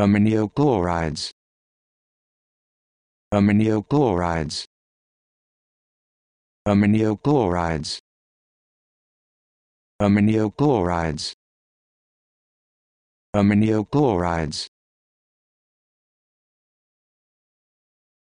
Amino chlorides. Amino chlorides. Amino